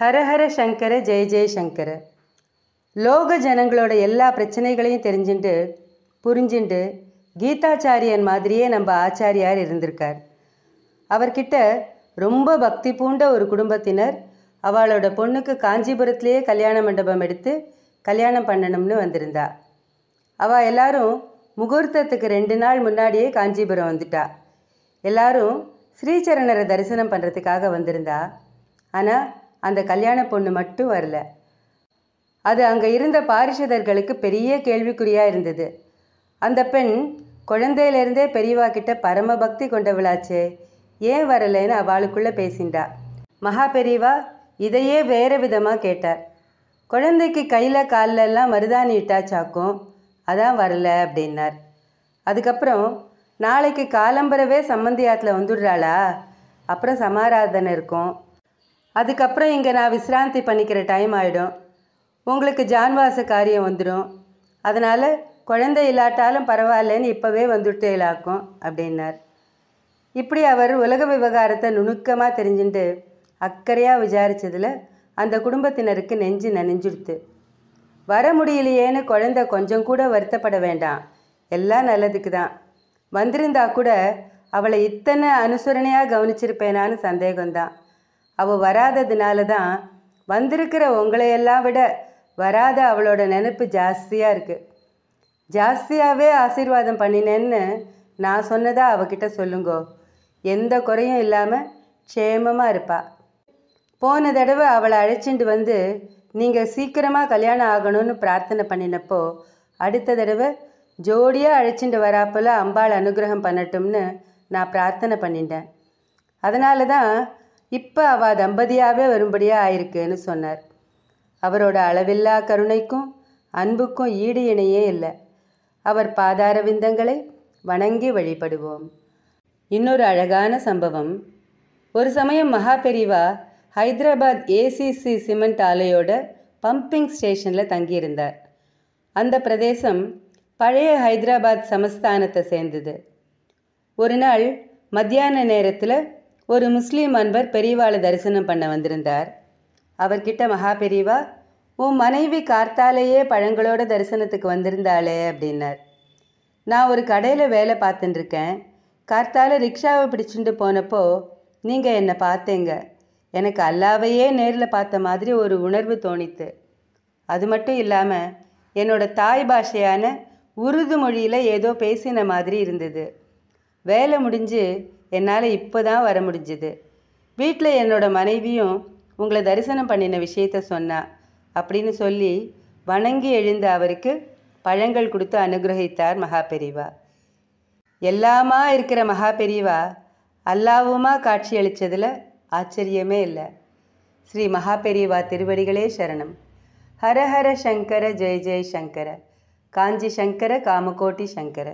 ஹரஹர சங்கர ஜெய ஜெயசங்கர லோக ஜனங்களோட எல்லா பிரச்சனைகளையும் தெரிஞ்சுட்டு புரிஞ்சுண்டு கீதாச்சாரியன் மாதிரியே நம்ம ஆச்சாரியார் இருந்திருக்கார் அவர்கிட்ட ரொம்ப பக்தி பூண்ட ஒரு குடும்பத்தினர் அவளோட பொண்ணுக்கு காஞ்சிபுரத்திலேயே கல்யாண மண்டபம் எடுத்து கல்யாணம் பண்ணணும்னு வந்திருந்தா அவள் எல்லாரும் முகூர்த்தத்துக்கு ரெண்டு நாள் முன்னாடியே காஞ்சிபுரம் வந்துட்டா எல்லாரும் ஸ்ரீச்சரணரை தரிசனம் பண்ணுறதுக்காக வந்திருந்தா ஆனால் அந்த கல்யாண பொண்ணு மட்டும் வரல அது அங்கே இருந்த பாரிஷதர்களுக்கு பெரிய கேள்விக்குறியாக இருந்தது அந்த பெண் குழந்தையிலேருந்தே பெரியவா கிட்ட பரம பக்தி கொண்டவளாச்சே ஏன் வரலைன்னு அவளுக்குள்ளே பேசிண்டா மகா பெரியவா இதையே வேறு விதமாக கேட்டார் குழந்தைக்கு கையில் எல்லாம் மருதாணி இட்டாச்சாக்கும் அதான் வரல அப்படின்னார் அதுக்கப்புறம் நாளைக்கு காலம்பரவே சம்மந்தியாத்தில் வந்துடுறாளா அப்புறம் சமாராதனை இருக்கும் அதுக்கப்புறம் இங்கே நான் விசிராந்தி பண்ணிக்கிற டைம் ஆகிடும் உங்களுக்கு ஜான்வாச காரியம் வந்துடும் அதனால் குழந்தை இல்லாட்டாலும் பரவாயில்லன்னு இப்போவே வந்துட்டேலாக்கும் அப்படின்னார் இப்படி அவர் உலக விவகாரத்தை நுணுக்கமாக தெரிஞ்சுட்டு அக்கறையாக விசாரித்ததில் அந்த குடும்பத்தினருக்கு நெஞ்சு நினைஞ்சிடுத்து வர முடியலையேன்னு குழந்தை கொஞ்சம் கூட வருத்தப்பட வேண்டாம் எல்லாம் நல்லதுக்கு தான் வந்திருந்தா கூட அவளை இத்தனை அனுசரணையாக கவனிச்சிருப்பேனான்னு சந்தேகம்தான் அவள் வராததுனால தான் வந்திருக்கிற உங்களையெல்லாம் விட வராத அவளோட நினப்பு ஜாஸ்தியாக இருக்குது ஜாஸ்தியாகவே ஆசீர்வாதம் பண்ணினேன்னு நான் சொன்னதாக அவகிட்ட சொல்லுங்கோ எந்த குறையும் இல்லாமல் க்ஷேமமாக இருப்பா போன தடவை அவளை அழைச்சிட்டு வந்து நீங்கள் சீக்கிரமாக கல்யாணம் ஆகணும்னு பிரார்த்தனை பண்ணினப்போ அடுத்த தடவை ஜோடியாக அழைச்சிட்டு வராப்போல் அம்பாள் அனுகிரகம் பண்ணட்டும்னு நான் பிரார்த்தனை பண்ணிட்டேன் அதனால தான் இப்போ அவ தம்பதியாகவே வரும்படியாக ஆயிருக்குன்னு சொன்னார் அவரோட அளவில்லா கருணைக்கும் அன்புக்கும் ஈடு இணையே இல்லை அவர் பாதார விந்தங்களை வணங்கி வழிபடுவோம் இன்னொரு அழகான சம்பவம் ஒரு சமயம் மகா பெரிவா ஹைதராபாத் ஏசிசி சிமெண்ட் ஆலையோட பம்பிங் ஸ்டேஷனில் தங்கியிருந்தார் அந்த பிரதேசம் பழைய ஹைதராபாத் சமஸ்தானத்தை சேர்ந்தது ஒரு நாள் மத்தியான நேரத்தில் ஒரு முஸ்லீம் அன்பர் பெரியவாளை தரிசனம் பண்ண வந்திருந்தார் அவர்கிட்ட மகா பெரியவா உன் மனைவி கார்த்தாலேயே பழங்களோட தரிசனத்துக்கு வந்திருந்தாளே அப்படின்னார் நான் ஒரு கடையில் வேலை பார்த்துட்டுருக்கேன் கார்த்தால ரிக்ஷாவை பிடிச்சிட்டு போனப்போ நீங்கள் என்னை பார்த்தேங்க எனக்கு அல்லாவையே நேரில் பார்த்த மாதிரி ஒரு உணர்வு தோணித்து அது மட்டும் இல்லாமல் என்னோட தாய் பாஷையான உருது மொழியில் ஏதோ பேசின மாதிரி இருந்தது வேலை முடிஞ்சு என்னால் இப்போ தான் வர முடிஞ்சுது வீட்டில் என்னோட மனைவியும் உங்களை தரிசனம் பண்ணின விஷயத்த சொன்னா அப்படின்னு சொல்லி வணங்கி எழுந்த அவருக்கு பழங்கள் கொடுத்து அனுகிரகித்தார் மகா பெரிவா எல்லாமா இருக்கிற மகா பெரிவா அல்லாவுமா காட்சியளித்ததில் ஆச்சரியமே இல்லை ஸ்ரீ மகா பெரிவா திருவடிகளே சரணம் ஹரஹர சங்கர ஜெய ஜெய் சங்கர காஞ்சி சங்கர காமகோட்டி சங்கர